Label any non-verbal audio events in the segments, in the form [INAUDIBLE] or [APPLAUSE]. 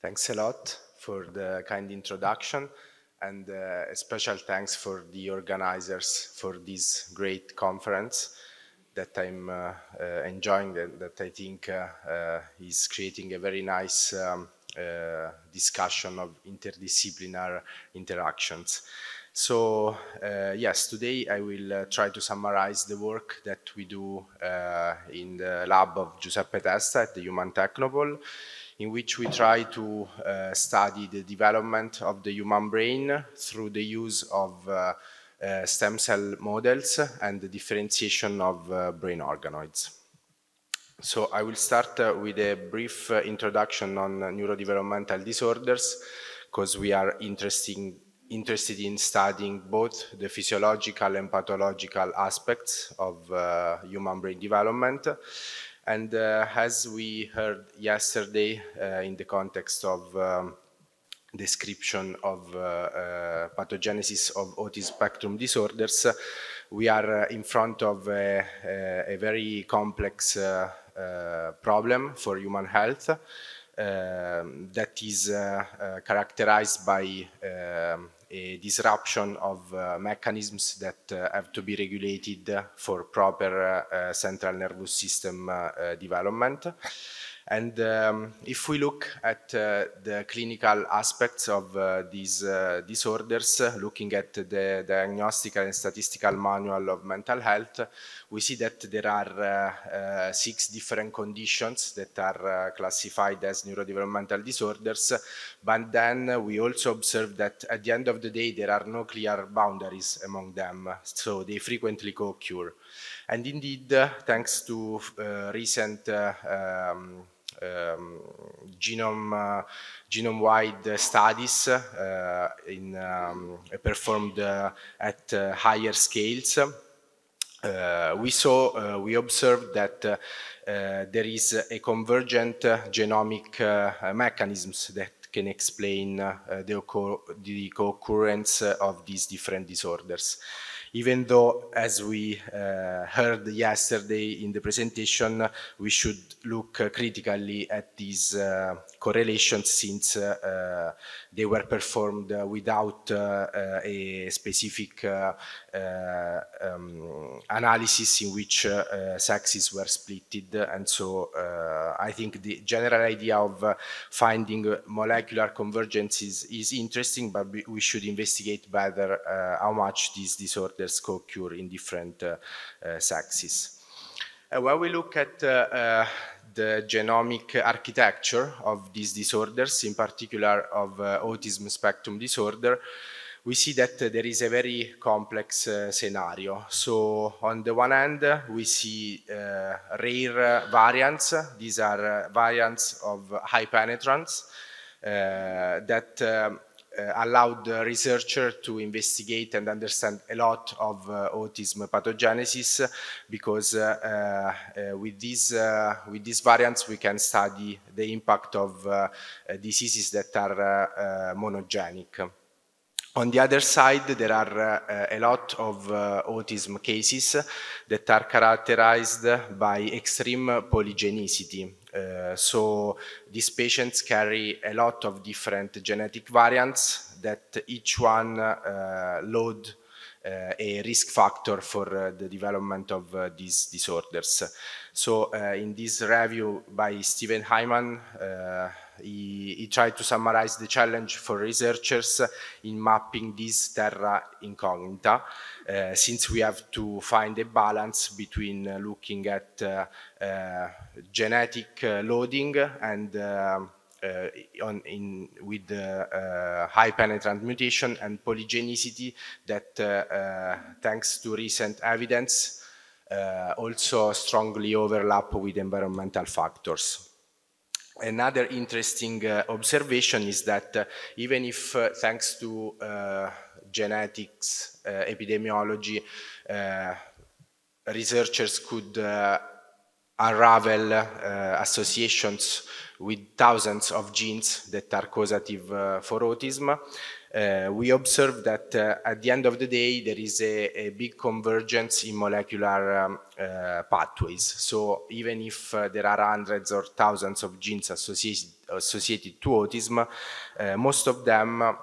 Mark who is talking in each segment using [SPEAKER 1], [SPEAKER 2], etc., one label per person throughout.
[SPEAKER 1] Thanks a lot for the kind introduction and uh, a special thanks for the organizers for this great conference that I'm uh, uh, enjoying, and that, I think uh, uh, is creating a very nice um, uh, discussion of interdisciplinary interactions. So yes, today I will try to summarize the work that we do in the lab of Giuseppe Testa at the Human Technopole in which we try to uh, study the development of the human brain through the use of uh, uh, stem cell models and the differentiation of uh, brain organoids. So I will start uh, with a brief uh, introduction on neurodevelopmental disorders because we are interested in studying both the physiological and pathological aspects of human brain development and uh, as we heard yesterday uh, in the context of um, description of uh, pathogenesis of autism spectrum disorders, we are in front of a, a, very complex uh, uh, problem for human health uh, that is characterized by um, a disruption of uh, mechanisms that uh, have to be regulated for proper uh, central nervous system development. And um, if we look at uh, the clinical aspects of uh, these uh, disorders, looking at the, the diagnostic and statistical manual of mental health, we see that there are uh, six different conditions that are uh, classified as neurodevelopmental disorders, but then we also observe that at the end of the day, there are no clear boundaries among them, so they frequently co-occur. And indeed, thanks to uh, recent um, um, genome uh, genome-wide studies uh, in, um, performed uh, at higher scales uh, we saw, uh, we observed that uh, uh there is a convergent uh, genomic uh, mechanisms that can explain the, the co-occurrence of these different disorders. Even though, as we heard yesterday in the presentation, we should look critically at these Correlations since uh, they were performed without uh, a specific uh, um, analysis in which sexes were splitted. And so I think the general idea of finding molecular convergences is interesting, but we should investigate better how much these disorders co-occur in different sexes. Uh, when we look at uh, uh, the genomic architecture of these disorders, in particular of uh, autism spectrum disorder, we see that uh, there is a very complex uh, scenario. So on the one hand, we see uh, rare variants. These are uh, variants of high penetrance uh, that um, uh, allowed the researcher to investigate and understand a lot of uh, autism pathogenesis because uh, with, these, with these variants we can study the impact of diseases that are monogenic. On the other side, there are uh, a lot of uh, autism cases that are characterized by extreme polygenicity. Uh, so these patients carry a lot of different genetic variants that each one uh, load uh, a risk factor for uh, the development of uh, these disorders. So in this review by Steven Hyman, he, he, tried to summarize the challenge for researchers in mapping this terra incognita, uh, since we have to find a balance between uh, looking at uh, uh, genetic loading and uh, on, in, with the uh, high penetrant mutation and polygenicity that uh, thanks to recent evidence also strongly overlap with environmental factors. Another interesting uh, observation is that uh, even if, uh, thanks to uh, genetics, uh, epidemiology, uh, researchers could unravel uh, associations with thousands of genes that are causative uh, for autism. Uh, we observe that uh, at the end of the day, there is a, a big convergence in molecular um, uh, pathways. So even if uh, there are hundreds or thousands of genes associated, associated to autism, most of them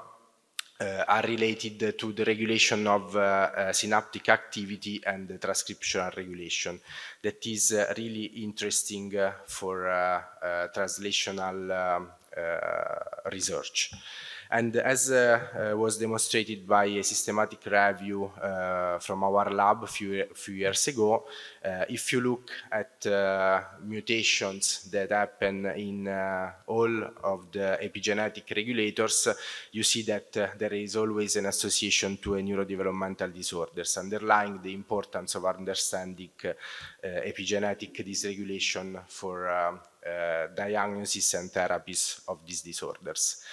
[SPEAKER 1] uh, are related to the regulation of uh, uh, synaptic activity and transcriptional regulation. That is really interesting for translational um, research. And as uh, uh, was demonstrated by a systematic review uh, from our lab a few, few years ago, if you look at mutations that happen in all of the epigenetic regulators, you see that there is always an association to a neurodevelopmental disorders, underlying the importance of understanding epigenetic dysregulation for um, uh, diagnosis and therapies of these disorders.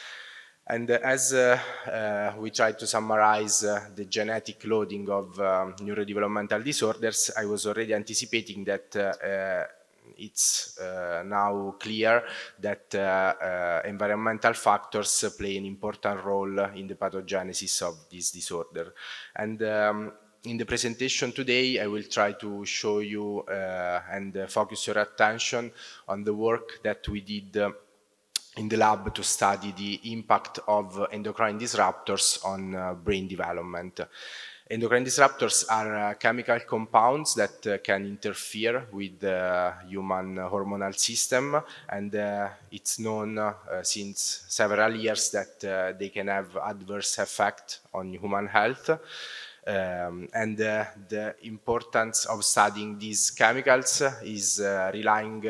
[SPEAKER 1] And uh, as uh, uh, we try to summarize the genetic loading of um, neurodevelopmental disorders, I was already anticipating that it's uh, now clear that uh, uh, environmental factors play an important role in the pathogenesis of this disorder. And um, in the presentation today, I will try to show you and focus your attention on the work that we did um, in the lab to study the impact of endocrine disruptors on uh, brain development. Endocrine disruptors are uh, chemical compounds that uh, can interfere with the human hormonal system and uh, it's known uh, since several years that uh, they can have adverse effect on human health. Um, and the importance of studying these chemicals is relying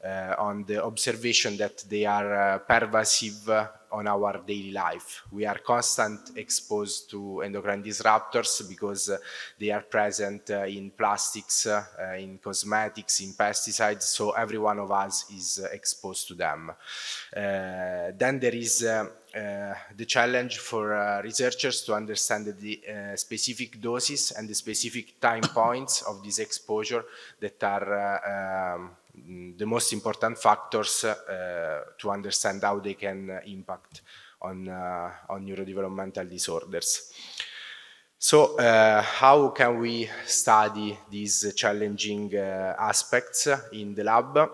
[SPEAKER 1] uh, on the observation that they are uh, pervasive uh, on our daily life. We are constant exposed to endocrine disruptors because uh, they are present uh, in plastics, uh, in cosmetics, in pesticides, so every one of us is exposed to them. then there is the challenge for researchers to understand the specific doses and the specific time [LAUGHS] points of this exposure that are um, the most important factors eh, to understand how they can impact on, eh, on neurodevelopmental disorders. So uh, how can we study these challenging uh, aspects in the lab?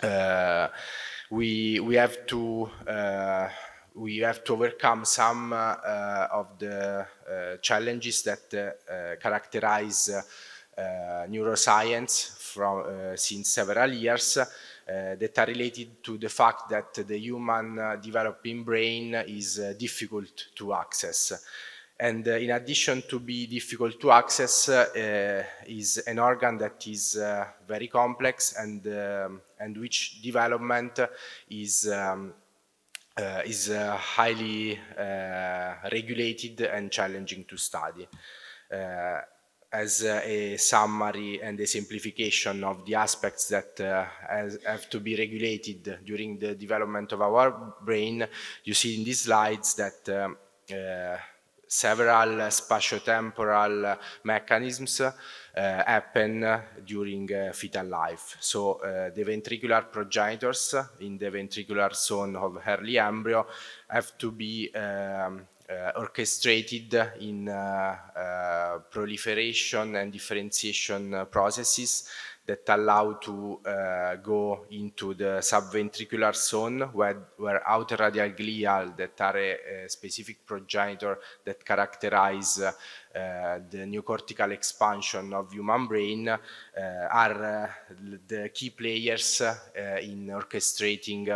[SPEAKER 1] Uh, we, we, have to, we have to overcome some of the challenges that characterize neuroscience from, uh, since several years uh, that are related to the fact that the human uh, developing brain is uh, difficult to access. And in addition to be difficult to access, is an organ that is very complex and, um, and which development is um, uh, is uh, highly uh, regulated and challenging to study as a summary and a simplification of the aspects that uh, has, have to be regulated during the development of our brain, you see in these slides that um, uh, several spatiotemporal mechanisms uh, happen during uh, fetal life. So uh, the ventricular progenitors in the ventricular zone of early embryo have to be um, Eh, orchestrated in eh, eh, proliferation and differentiation processes that allow to uh, go into the subventricular zone where, where outer radial glial that are a, a specific progenitor that characterize uh, uh, the neocortical expansion of human brain are the key players in orchestrating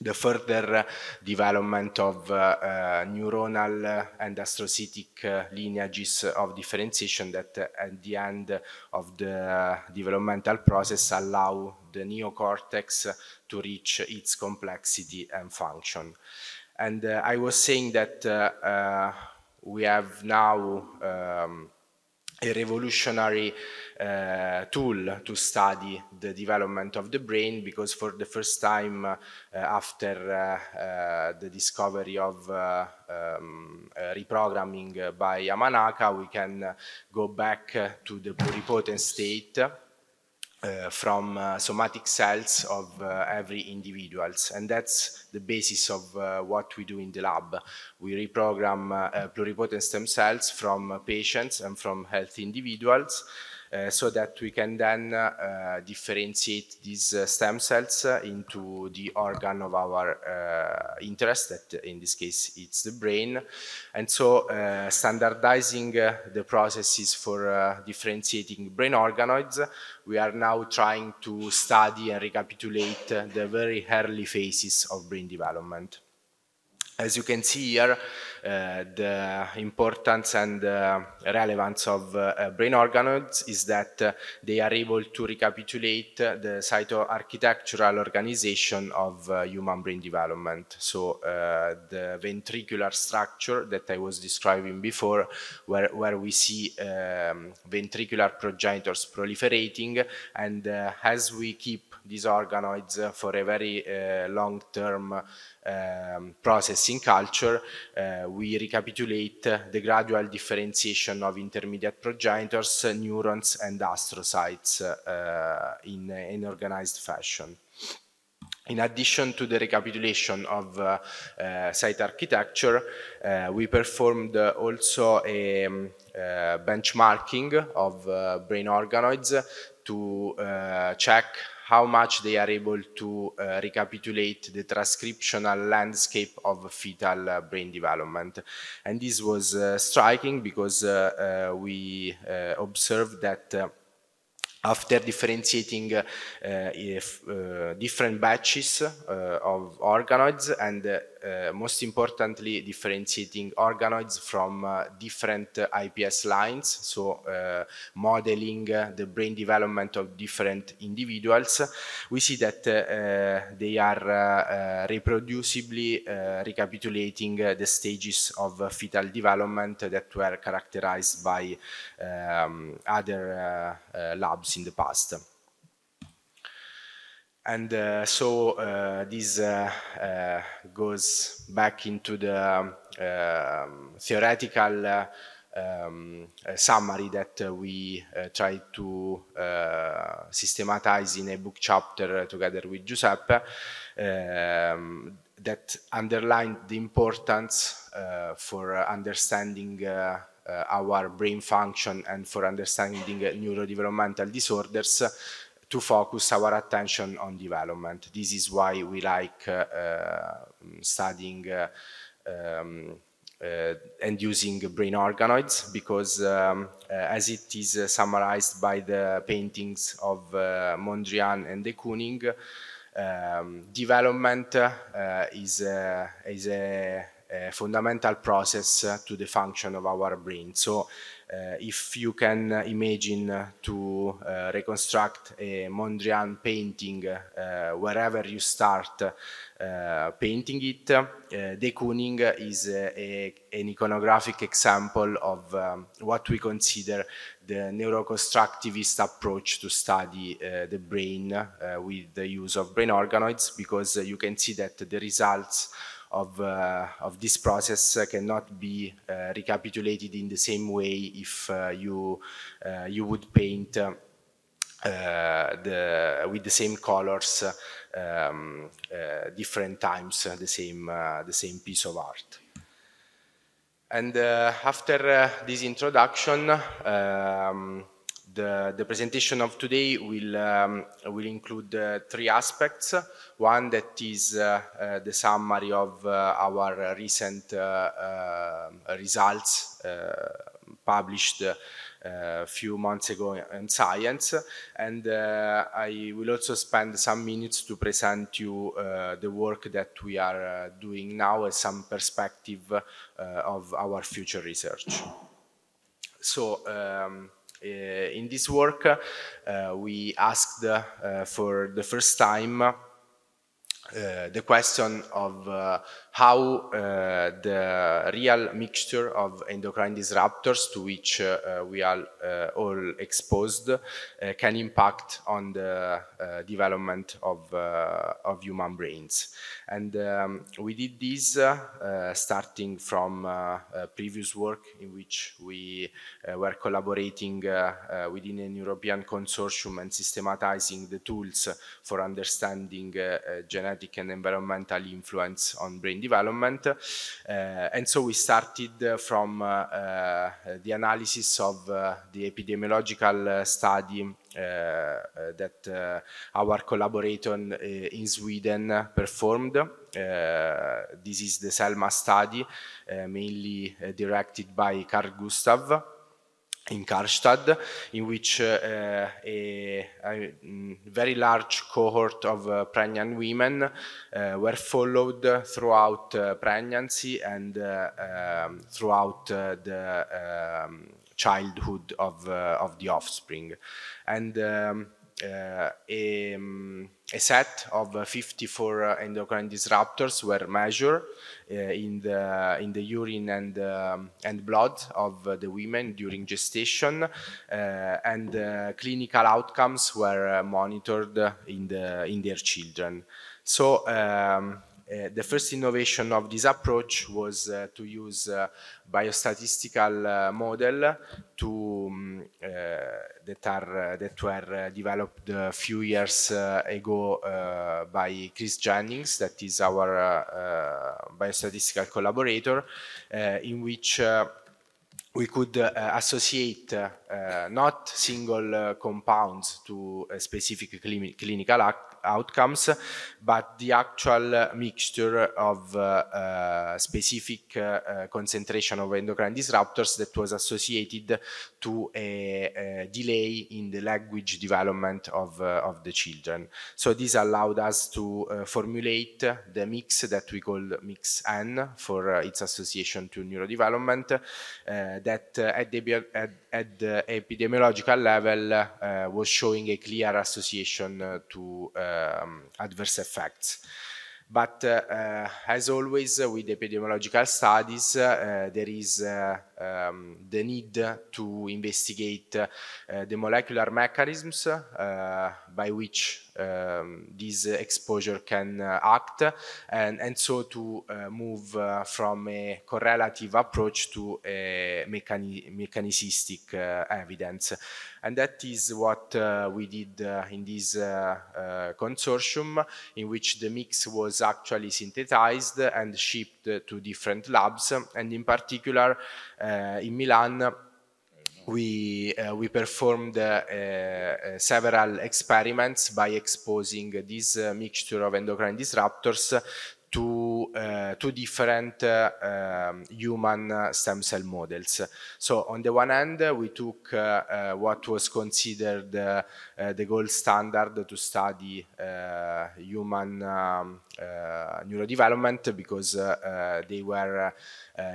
[SPEAKER 1] the further uh, development of uh, uh, neuronal and astrocytic lineages of differentiation that at the end of the developmental process allow the neocortex to reach its complexity and function. And I was saying that we have now um, a revolutionary uh, tool to study the development of the brain because for the first time uh, after uh, uh the discovery of uh, um, uh, reprogramming by Yamanaka, we can go back to the pluripotent state uh, from uh, somatic cells of uh, every individuals. And that's the basis of uh, what we do in the lab. We reprogram uh, pluripotent stem cells from patients and from healthy individuals uh, so that we can then uh, differentiate these uh, stem cells into the organ of our interest, that in this case it's the brain. And so standardizing the processes for differentiating brain organoids, we are now trying to study and recapitulate the very early phases of brain development as you can see here, uh, the importance and uh, relevance of uh, uh, brain organoids is that uh, they are able to recapitulate uh, the cytoarchitectural organization of human brain development. So the ventricular structure that I was describing before, where, where we see um, ventricular progenitors proliferating, and as we keep these organoids for a very long-term um, in culture, uh, we recapitulate the gradual differentiation of intermediate progenitors, neurons, and astrocytes uh, in an organized fashion. In addition to the recapitulation of uh, uh, site architecture, uh, we performed also a um, benchmarking of brain organoids to check how much they are able to uh, recapitulate the transcriptional landscape of fetal uh, brain development. And this was uh, striking because uh, uh, we uh, observed that after differentiating if, different batches of organoids and uh, most importantly differentiating organoids from uh, different uh, IPS lines, so uh, modeling uh, the brain development of different individuals, we see that they are reproducibly recapitulating the stages of fetal development that were characterized by um, other labs in the past. And uh, so uh, this uh, uh goes back into the um, um, theoretical uh, um, uh, summary that we try to systematize in a book chapter together with Giuseppe um, that underlined the importance for understanding our brain function and for understanding neurodevelopmental disorders to focus our attention on development. This is why we like uh, um, studying uh, um, uh, and using brain organoids because um, uh, as it is uh, summarized by the paintings of uh, Mondrian and de Kooning, um, development is, is a, a, fundamental process to the function of our brain. So uh, if you can uh, imagine uh, to reconstruct a Mondrian painting wherever you start painting it, De Kooning is a, an iconographic example of um, what we consider the neuroconstructivist approach to study uh, the brain uh, with the use of brain organoids because uh, you can see that the results of, uh, of this process uh, cannot be uh, recapitulated in the same way if you, you would paint um, the, with the same colors um, different times the, same, the same piece of art. And after this introduction, um, the, the presentation of today will, um, will include uh, three aspects. One that is uh, uh, the summary of uh, our recent uh, uh, results published a few months ago in Science. And I will also spend some minutes to present you the work that we are doing now and some perspective of our future research. So, um, Eh, in this work, eh, we asked eh, for the first time the question of how uh, the real mixture of endocrine disruptors to which uh, uh, we are all exposed can impact on the development of, of human brains. And um, we did this starting from previous work in which we were collaborating within a European consortium and systematizing the tools for understanding genetic and environmental influence on brain development. Uh, and so we started from uh, uh, the analysis of the epidemiological study that our collaborator in Sweden performed. this is the SELMA study, mainly directed by Carl Gustav in Karlstad, in which uh, a, a, mm, very large cohort of uh, pregnant women uh, were followed throughout uh, pregnancy and uh, um, throughout uh, the um, childhood of, of the offspring. And um, a, uh, um, a, set of 54 uh, endocrine disruptors were measured uh, in, the, in the urine and, um, and blood of the women during gestation, and clinical outcomes were monitored in, the, in their children. So um, uh, the first innovation of this approach was uh, to use uh, biostatistical model to, um, that, are, that were developed a few years ago by Chris Jennings, that is our biostatistical collaborator, in which we could uh, associate uh, not single uh, compounds to a specific clinical act, outcomes, but the actual mixture of uh, uh, specific uh, concentration of endocrine disruptors that was associated to a, a delay in the language development of, of the children. So this allowed us to formulate the mix that we call mix N for its association to neurodevelopment that at the, at at the epidemiological level uh, was showing a clear association uh, to um, adverse effects. But uh, as always with epidemiological studies, there is um, the need to investigate eh, the molecular mechanisms eh, by which um, this exposure can eh, act, and, and so to move from a correlative approach to a mechani evidence. And that is what we did in this consortium, in which the mix was actually synthesized and shipped to different labs, and in particular, Eh, in Milan, we uh, we performed uh, uh, several experiments by exposing this mixture of endocrine disruptors two, uh, two different uh, um, human stem cell models. So on the one hand, we took eh, what was considered the gold standard to study human um, neurodevelopment because they were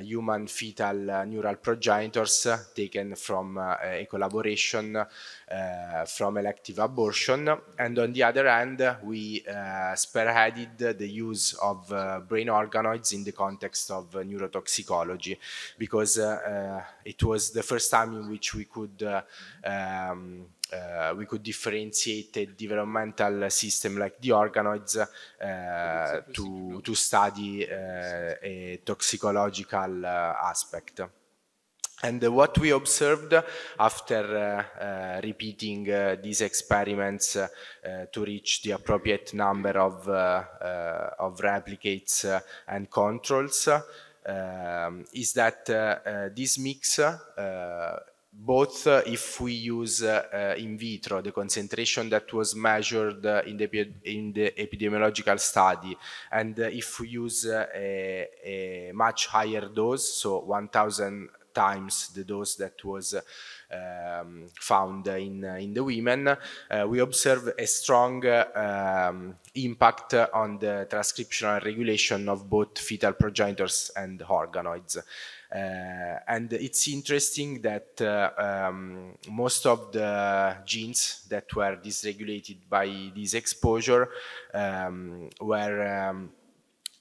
[SPEAKER 1] human fetal neural progenitors taken from a collaboration Eh, from elective abortion. And on the other hand, we eh, spearheaded the use of eh, brain organoids in the context of neurotoxicology because it was the first time in which we could um, uh, we could differentiate a developmental system like the organoids uh, to, to study uh, a toxicological aspect. And what we observed after uh, uh, repeating uh, these experiments uh, uh, to reach the appropriate number of, uh, of replicates and controls um, is that this mix both uh, if we use uh, uh, in vitro the concentration that was measured in the, in, the, epidemiological study and if we use a, a, much higher dose, so 1000 times the dose that was um, found in, in the women, uh, we observe a strong um, impact on the transcriptional regulation of both fetal progenitors and organoids. Uh, and it's interesting that uh, um, most of the genes that were dysregulated by this exposure um, were um,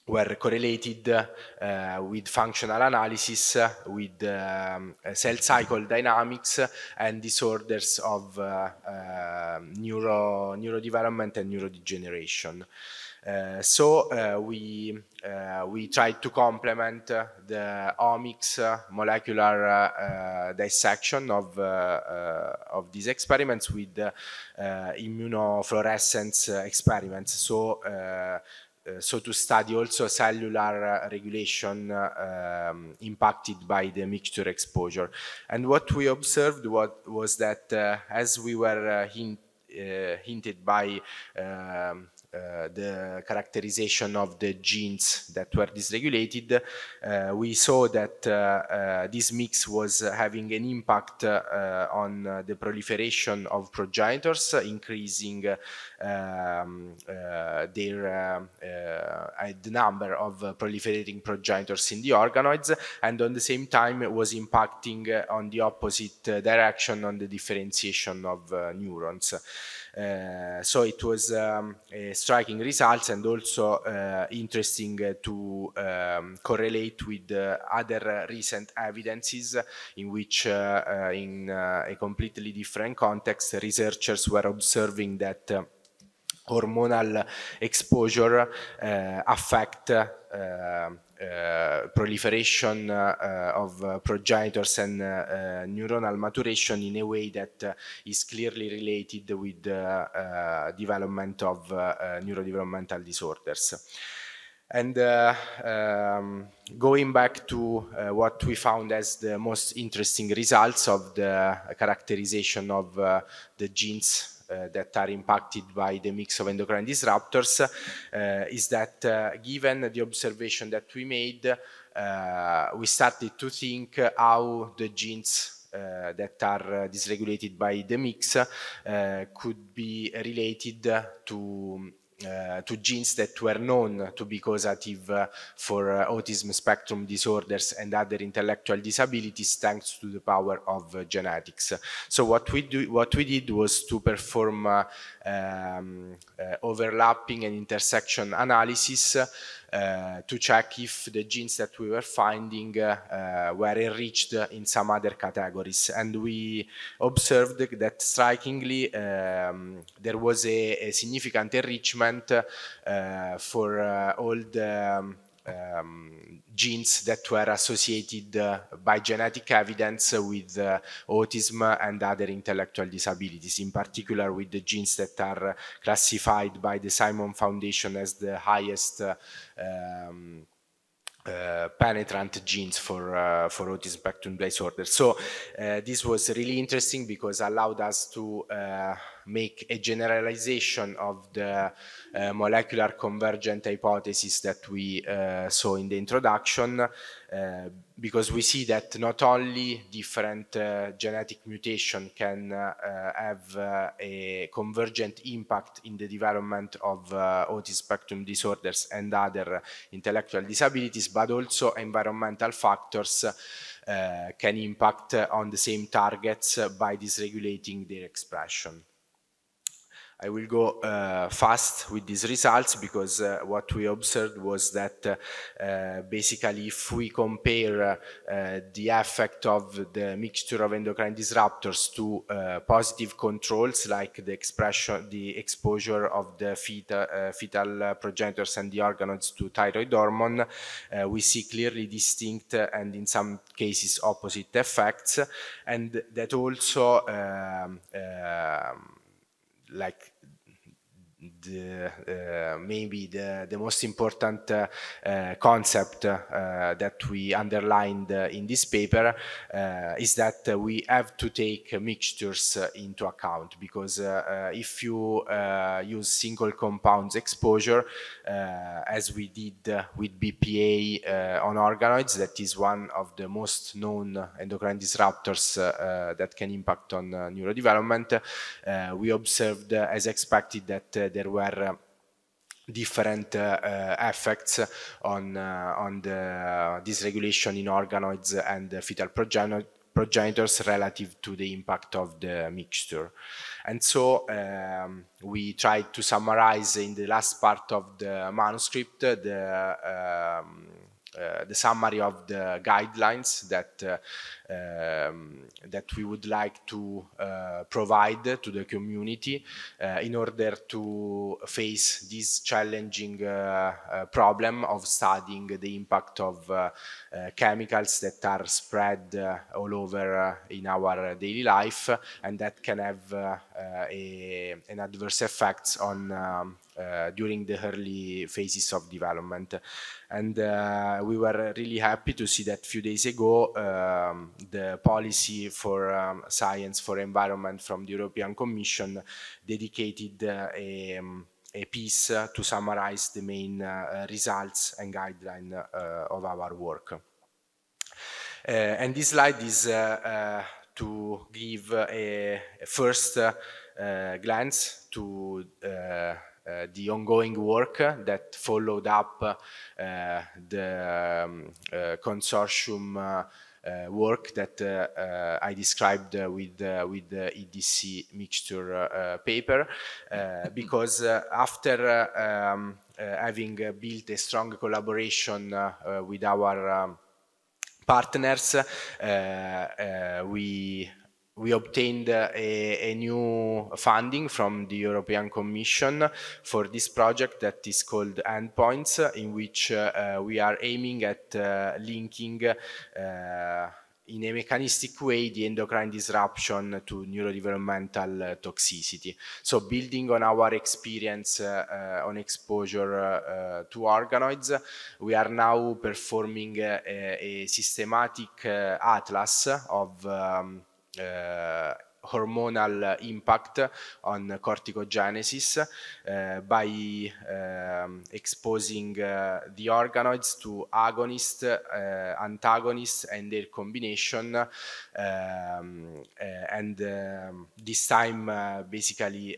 [SPEAKER 1] were correlated uh, with functional analysis, with um, cell cycle dynamics and disorders of uh, uh, neuro, neurodevelopment and neurodegeneration. Uh, so uh, we, uh, we tried to complement the omics molecular dissection of, of these experiments with immunofluorescence experiments. So Eh, so to study also cellular eh, regulation um, impacted by the mixture exposure. And what we observed what, was that eh, as we were hint, hinted by um, uh, the characterization of the genes that were dysregulated, uh, we saw that uh, this mix was having an impact on the proliferation of progenitors, increasing um, uh, their uh, uh, the number of proliferating progenitors in the organoids, and on the same time it was impacting on the opposite direction on the differentiation of neurons. Uh, so it was um, striking results and also uh, interesting to um, correlate with uh, other recent evidences in which in a completely different context researchers were observing that hormonal exposure eh, affect uh, proliferation uh, of uh, progenitors and neuronal maturation in a way that is clearly related with the development of neurodevelopmental disorders. And um, going back to what we found as the most interesting results of the characterization of the genes uh, that are impacted by the mix of endocrine disruptors uh, is that uh, given the observation that we made, we started to think how the genes uh, that are uh, dysregulated by the mix uh, could be related to um, uh, to genes that were known to be causative uh, for uh, autism spectrum disorders and other intellectual disabilities thanks to the power of uh, genetics. So what we, do, what we did was to perform uh, um, uh, overlapping and intersection analysis uh, to check if the genes that we were finding uh, uh, were enriched in some other categories. And we observed that strikingly um, there was a, a significant enrichment for all the um, um genes that were associated uh, by genetic evidence with uh, autism and other intellectual disabilities, in particular with the genes that are uh, classified by the Simon Foundation as the highest uh, um, uh, penetrant genes for uh, for autism spectrum disorder. So uh, this was really interesting because allowed us to uh, make a generalization of the uh, molecular convergent hypothesis that we uh, saw in the introduction, uh, because we see that not only different uh, genetic mutation can uh, uh, have a convergent impact in the development of autism spectrum disorders and other intellectual disabilities, but also environmental factors can impact on the same targets by dysregulating their expression. I will go uh, fast with these results because uh, what we observed was that uh, uh basically if we compare uh, uh, the effect of the mixture of endocrine disruptors to positive controls like the expression, the exposure of the feta, fetal progenitors and the organoids to thyroid hormone, we see clearly distinct and in some cases opposite effects and that also um, um, like the, uh, maybe the, the most important uh, concept uh, that we underlined in this paper is that we have to take mixtures into account because if you use single compounds exposure, as we did with BPA on organoids, that is one of the most known endocrine disruptors uh, that can impact on uh, neurodevelopment. Uh, we observed, as expected, that there there were uh, different uh, effects on, uh, on the, dysregulation in organoids and fetal progenitors relative to the impact of the mixture. And so um, we tried to summarize in the last part of the manuscript the, um, uh, the summary of the guidelines that uh, um, that we would like to uh, provide to the community uh, in order to face this challenging uh, uh problem of studying the impact of uh, uh, chemicals that are spread all over in our daily life and that can have a, an adverse effect on um, uh, during the early phases of development. And uh, we were really happy to see that a few days ago um, the policy for um, science for environment from the European Commission dedicated uh, a, um, a, piece to summarize the main uh, results and guideline uh, of our work. and this slide is to give a, a first glance to uh, the ongoing work that followed up uh, the um, uh, consortium uh, work that uh, uh, I described with with the EDC mixture paper, [LAUGHS] because after um, having built a strong collaboration with our um, partners, we we obtained a, a, new funding from the European Commission for this project that is called Endpoints, in which uh, uh we are aiming at uh, linking uh, in a mechanistic way the endocrine disruption to neurodevelopmental uh, toxicity. So building on our experience uh, on exposure to organoids, we are now performing a, a systematic atlas of um, uh, hormonal impact on corticogenesis eh, by um, exposing eh, the organoids to agonists, eh, antagonists, and their combination. Um, and um, this time, basically,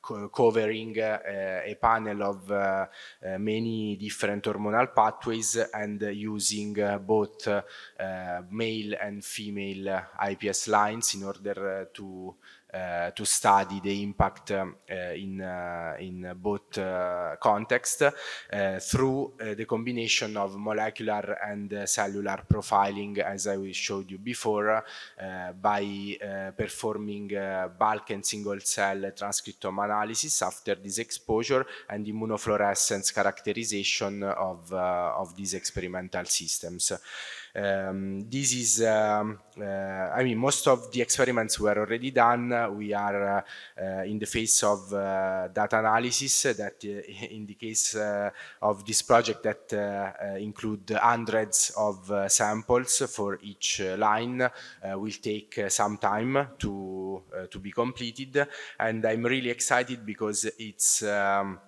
[SPEAKER 1] co covering a panel of many different hormonal pathways and using both male and female IPS lines in order to eh, to study the impact um, in eh, in both context through the combination of molecular and cellular profiling, as I showed you before, by performing bulk and single cell transcriptome analysis after this exposure and immunofluorescence characterization of of these experimental systems. Um, this is, um, uh, I mean, most of the experiments were already done. We are uh, uh, in the phase of uh, data analysis that uh, [LAUGHS] in the case uh, of this project that include hundreds of samples for each line will take some time to, to be completed. And I'm really excited because it's, um,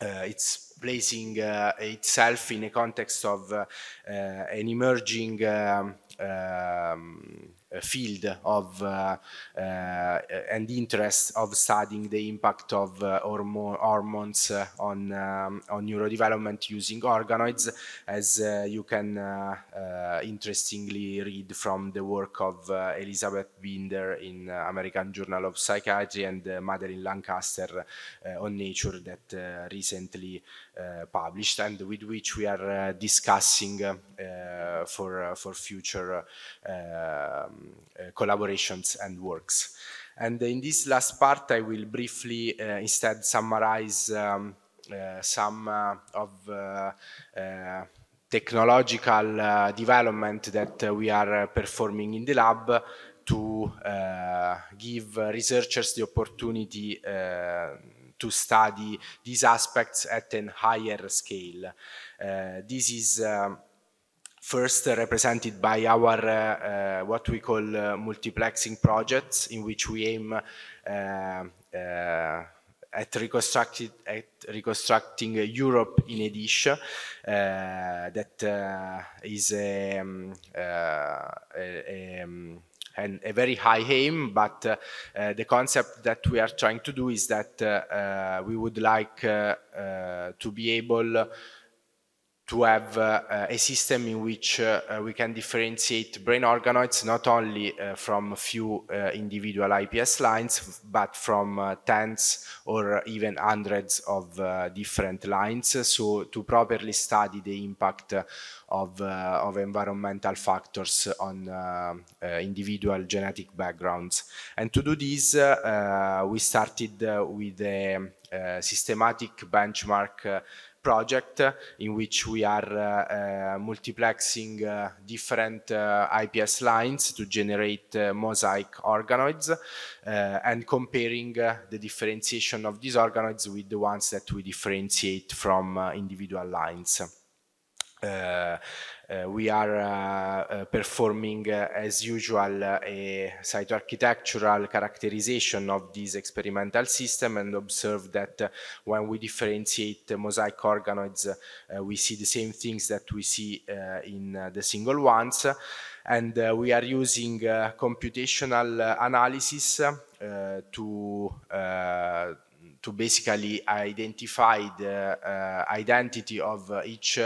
[SPEAKER 1] it's placing uh, itself in a context of uh, uh an emerging um, um, field of uh, uh, and interest of studying the impact of hormones on um, on neurodevelopment using organoids, as you can interestingly read from the work of Elizabeth Binder in American Journal of Psychiatry and Madeline Lancaster on Nature that recently uh, published and with which we are uh, discussing uh, for, for future um, collaborations and works. And in this last part, I will briefly instead summarize um, some of technological uh, development that uh, we are uh, performing in the lab to give researchers the opportunity to study these aspects at a higher scale. Uh, this is uh, first represented by our uh, uh, what we call uh, multiplexing projects in which we aim uh, at, at, reconstructing Europe in a dish that is um, a, a um, and a very high aim, but uh, uh, the concept that we are trying to do is that uh, uh, we would like uh, to be able to have uh, a system in which uh, uh, we can differentiate brain organoids not only uh, from a few uh, individual IPS lines, but from uh, tens or even hundreds of different lines, so to properly study the impact of, of environmental factors on individual genetic backgrounds. And to do this, we started with a systematic benchmark project in which we are eh, eh, multiplexing eh, different IPS lines to generate mosaic organoids and comparing the differentiation of these organoids with the ones that we differentiate from individual lines. Uh, Eh, we are eh, eh, performing, as usual, a cytoarchitectural characterization of this experimental system and observe that when we differentiate mosaic organoids, we see the same things that we see in the single ones and uh, we are using uh, computational uh, analysis to to basically identify the identity of each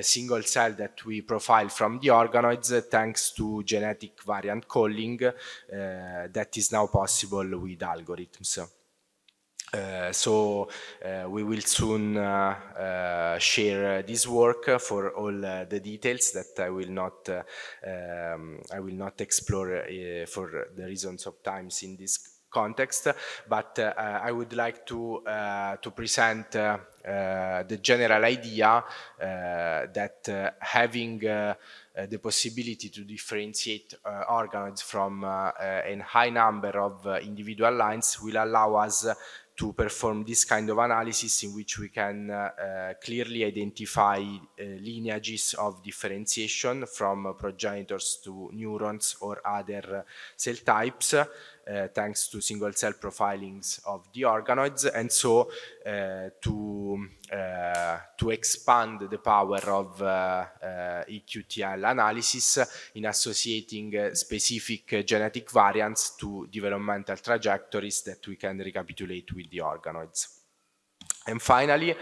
[SPEAKER 1] single cell that we profile from the organoids thanks to genetic variant calling uh, that is now possible with algorithms. Uh, so uh, we will soon uh, uh share uh, this work for all the details that I will not um, I will not explore for the reasons of times in this context, but uh, I would like to, uh, to present uh, the general idea that having the possibility to differentiate uh, organoids from uh, a high number of uh, individual lines will allow us to perform this kind of analysis in which we can clearly identify lineages of differentiation from progenitors to neurons or other cell types uh, thanks to single cell profilings of the organoids and so uh, to, uh, to expand the power of EQTL analysis in associating specific genetic variants to developmental trajectories that we can recapitulate with the organoids. And finally,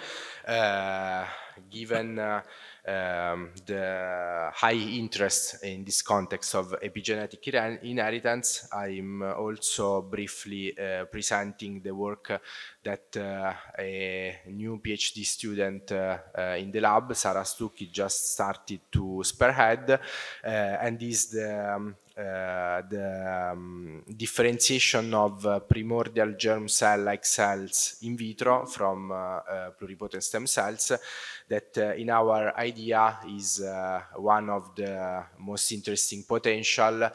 [SPEAKER 1] uh, given uh, um, the high interest in this context of epigenetic inheritance, I'm also briefly uh, presenting the work that uh, a new PhD student uh, uh, in the lab, Sarah Stucki, just started to spearhead, and is the um, Eh, the um, differentiation of uh, primordial germ cell-like cells in vitro from uh, pluripotent stem cells that in our idea is one of the most interesting potential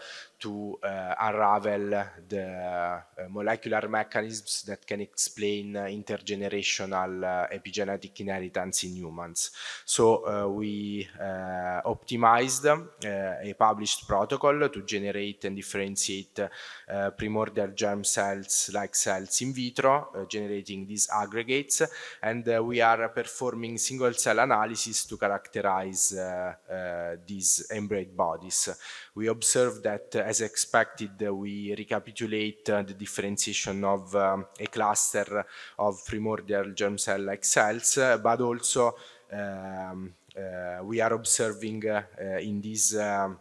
[SPEAKER 1] to uh, unravel the uh, molecular mechanisms that can explain uh, intergenerational epigenetic inheritance in humans. So we optimized a published protocol to generate and differentiate primordial germ cells like cells in vitro, generating these aggregates, and we are performing single cell analysis to characterize these embryo bodies we observe that, uh, as expected, uh, we recapitulate uh, the differentiation of um, a cluster of primordial germ cell-like cells, but also um, we are observing in this um,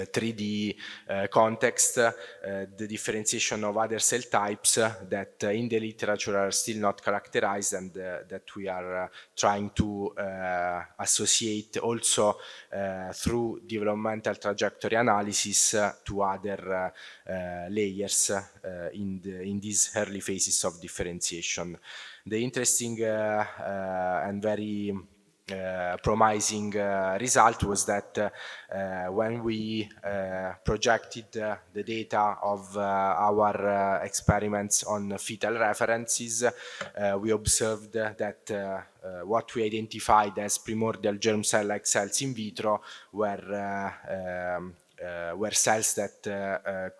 [SPEAKER 1] 3D eh, eh, context, eh, the differentiation of other cell types that in the literature are still not characterized and that we are trying to associate also through developmental trajectory analysis to other layers in, the, in these early phases of differentiation. The interesting and very uh, promising uh, result was that uh, when we projected the data of our experiments on fetal references, we observed that uh, what we identified as primordial germ cell like cells in vitro were, uh, um, uh, were cells that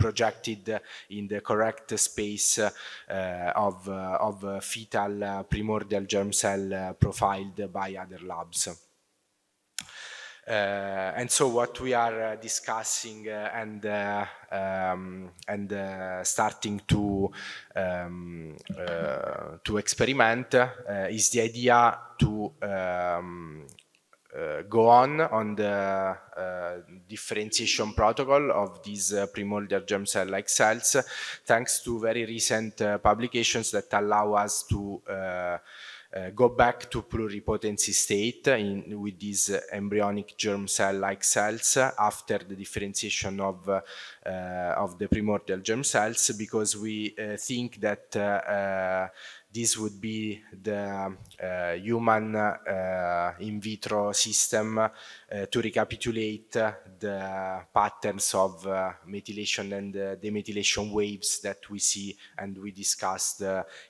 [SPEAKER 1] projected in the correct space uh, of, uh, of uh, fetal primordial germ cell profiled by other labs. Uh, and so what we are uh, discussing uh, and um, and starting to um, to experiment is the idea to um, uh, go on on the uh, differentiation protocol of these uh, primordial germ cell-like cells, thanks to very recent uh, publications that allow us to uh, uh, go back to pluripotency state in, with these embryonic germ cell-like cells after the differentiation of, of the primordial germ cells, because we think that this would be the uh, human uh, in vitro system uh, to recapitulate uh, the patterns of uh, methylation and uh, demethylation waves that we see and we discussed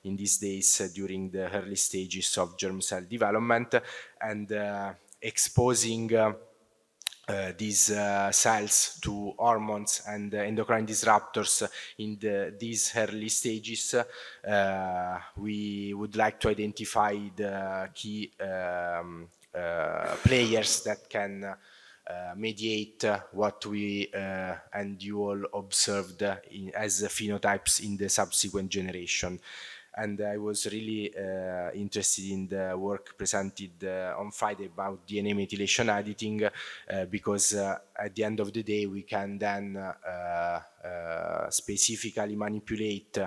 [SPEAKER 1] in these days during the early stages of germ cell development and exposing uh, these uh, cells to hormones and uh, endocrine disruptors in the, these early stages, uh, we would like to identify the key um, uh, players that can mediate what we and you all observed in, as phenotypes in the subsequent generation and I was really uh, interested in the work presented uh, on Friday about DNA methylation editing uh, because uh, at the end of the day we can then uh, uh, specifically manipulate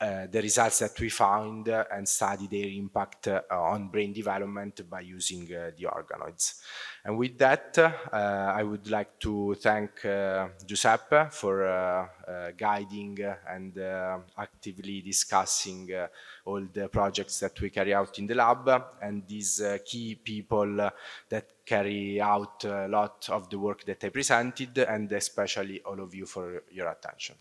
[SPEAKER 1] Eh, the results that we found uh, and study their impact uh, on brain development by using eh, the organoids. And with that, I would like to thank Giuseppe for guiding and actively discussing all the projects that we carry out in the lab and these key people that carry out a lot of the work that I presented and especially all of you for your attention.